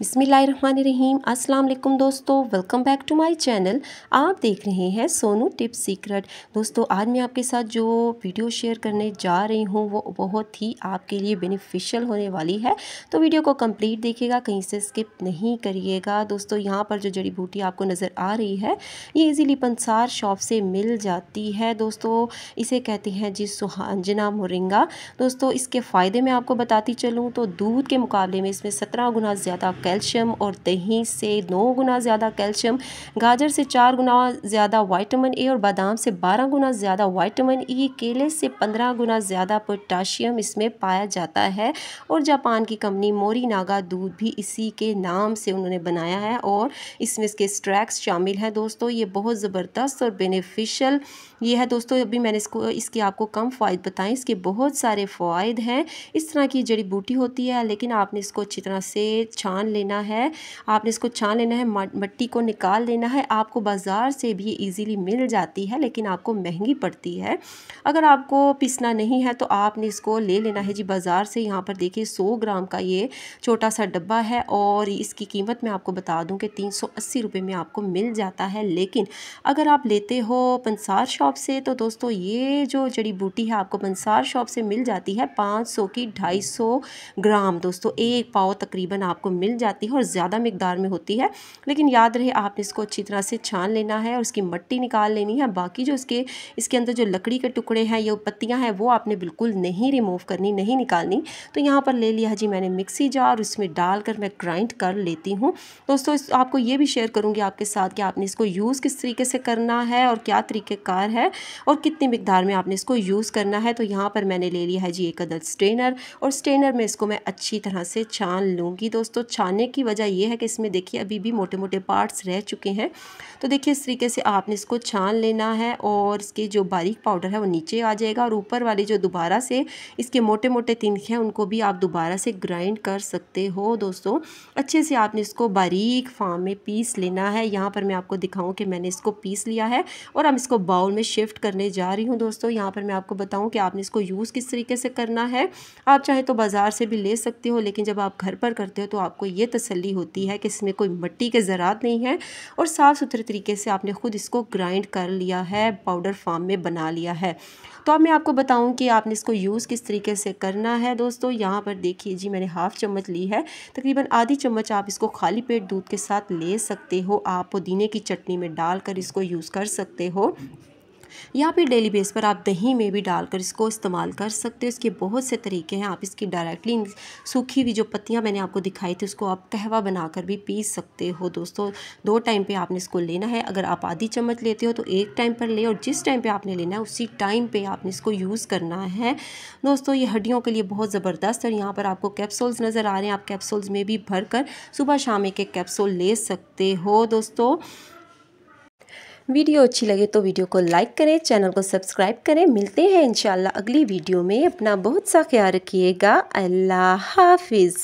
बिसमीम अस्सलाम दोस्तों welcome back to my channel आप देख रहे हैं सोनू टिप्स सीक्रेट दोस्तों आज मैं आपके साथ जो वीडियो शेयर करने जा रही हूँ वो बहुत ही आपके लिए बेनिफिशियल होने वाली है तो वीडियो को कंप्लीट देखिएगा कहीं से स्किप नहीं करिएगा दोस्तों यहाँ पर जो जड़ी बूटी आपको नज़र आ रही है ये इज़िली पंसार शॉप से मिल जाती है दोस्तों इसे कहते हैं जी सुहांजना मोरिंगा दोस्तों इसके फ़ायदे मैं आपको बताती चलूँ तो दूध के मुकाबले में इसमें सत्रह गुना ज़्यादा कैल्शियम और दही से नौ गुना ज़्यादा कैल्शियम गाजर से चार गुना ज़्यादा वाइटामिन ए और बादाम से बारह गुना ज़्यादा वाइटामिन ई केले से पंद्रह गुना ज़्यादा पोटाशियम इसमें पाया जाता है और जापान की कंपनी मोरी नागा दूध भी इसी के नाम से उन्होंने बनाया है और इसमें इसके स्ट्रैक्स शामिल हैं दोस्तों ये बहुत ज़बरदस्त और बेनिफिशियल ये है दोस्तों अभी मैंने इसको इसके आपको कम फ़ायद बताएं इसके बहुत सारे फ़ायद हैं इस तरह की जड़ी बूटी होती है लेकिन आपने इसको अच्छी तरह से छान लेना है आपने इसको छान लेना है मट्टी को निकाल लेना है आपको बाज़ार से भी ईजीली मिल जाती है लेकिन आपको महंगी पड़ती है अगर आपको पीसना नहीं है तो आपने इसको ले लेना है जी बाज़ार से यहाँ पर देखिए सौ ग्राम का ये छोटा सा डब्बा है और इसकी कीमत मैं आपको बता दूँ कि तीन सौ अस्सी रुपये में आपको मिल जाता है लेकिन अगर आप लेते हो पंसार शॉप से तो दोस्तों ये जो जड़ी बूटी है आपको पंसार शॉप से मिल जाती है पाँच सौ की ढाई सौ ग्राम दोस्तों एक पाव तकरीबन आपको मिल जाती जाती है और ज़्यादा मकदार में होती है लेकिन याद रहे आपने इसको अच्छी तरह से छान लेना है और इसकी मट्टी निकाल लेनी है बाकी जो इसके इसके अंदर जो लकड़ी के टुकड़े हैं या पत्तियाँ हैं वो आपने बिल्कुल नहीं रिमूव करनी नहीं निकालनी तो यहाँ पर ले लिया जी मैंने मिक्सी जार उसमें डाल कर मैं ग्राइंड कर लेती हूँ दोस्तों आपको ये भी शेयर करूँगी आपके साथ कि आपने इसको यूज़ किस तरीके से करना है और क्या तरीक़ेकार है और कितनी मकदार में आपने इसको यूज़ करना है तो यहाँ पर मैंने ले लिया है जी एक अदर स्ट्रेनर और स्ट्रेनर में इसको मैं अच्छी तरह से छान लूँगी दोस्तों छान आने की वजह यह है कि इसमें देखिए अभी भी मोटे मोटे पार्ट्स रह चुके हैं तो देखिए इस तरीके से आपने इसको छान लेना है और इसके जो बारीक पाउडर है वो नीचे आ जाएगा और ऊपर वाली जो दोबारा से इसके मोटे मोटे तिनके हैं उनको भी आप दोबारा से ग्राइंड कर सकते हो दोस्तों अच्छे से आपने इसको बारीक फार्म में पीस लेना है यहाँ पर मैं आपको दिखाऊँ कि मैंने इसको पीस लिया है और हम इसको बाउल में शिफ्ट करने जा रही हूँ दोस्तों यहाँ पर मैं आपको बताऊँ कि आपने इसको यूज़ किस तरीके से करना है आप चाहे तो बाज़ार से भी ले सकते हो लेकिन जब आप घर पर करते हो तो आपको ये ये तसल्ली होती है कि इसमें कोई मिट्टी के ज़रात नहीं है और साफ़ सुथरे तरीके से आपने ख़ुद इसको ग्राइंड कर लिया है पाउडर फॉर्म में बना लिया है तो अब मैं आपको बताऊं कि आपने इसको यूज़ किस तरीके से करना है दोस्तों यहाँ पर देखिए जी मैंने हाफ़ चम्मच ली है तकरीबन आधी चम्मच आप इसको खाली पेट दूध के साथ ले सकते हो आप पुदीने की चटनी में डालकर इसको यूज़ कर सकते हो या फिर डेली बेस पर आप दही में भी डालकर इसको इस्तेमाल कर सकते हो इसके बहुत से तरीके हैं आप इसकी डायरेक्टली सूखी हुई जो पत्तियाँ मैंने आपको दिखाई थी उसको आप कहवा बनाकर भी पी सकते हो दोस्तों दो टाइम पे आपने इसको लेना है अगर आप आधी चम्मच लेते हो तो एक टाइम पर ले और जिस टाइम पर आपने लेना है उसी टाइम पर आपने इसको यूज़ करना है दोस्तों ये हड्डियों के लिए बहुत ज़बरदस्त और यहाँ पर आपको कैप्सूल्स नज़र आ रहे हैं आप कैप्सूल्स में भी भर कर सुबह शाम एक एक कैप्सूल ले सकते हो दोस्तों वीडियो अच्छी लगे तो वीडियो को लाइक करें चैनल को सब्सक्राइब करें मिलते हैं इंशाल्लाह अगली वीडियो में अपना बहुत सा ख्याल रखिएगा अल्लाह हाफिज़